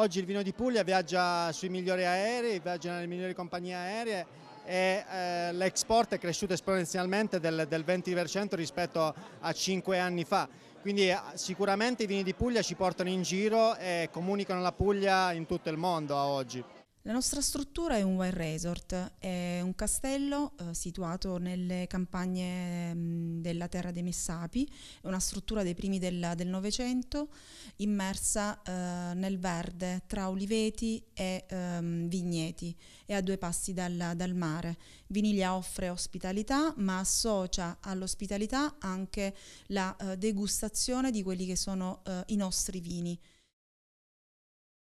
Oggi il vino di Puglia viaggia sui migliori aerei, viaggia nelle migliori compagnie aeree e eh, l'export è cresciuto esponenzialmente del, del 20% rispetto a 5 anni fa. Quindi eh, sicuramente i vini di Puglia ci portano in giro e comunicano la Puglia in tutto il mondo a oggi. La nostra struttura è un wine resort, è un castello eh, situato nelle campagne mh, mm, della terra dei Messapi, è una struttura dei primi del Novecento immersa eh, nel verde tra oliveti e ehm, vigneti e a due passi dal, dal mare. Viniglia offre ospitalità ma associa all'ospitalità anche la eh, degustazione di quelli che sono eh, i nostri vini.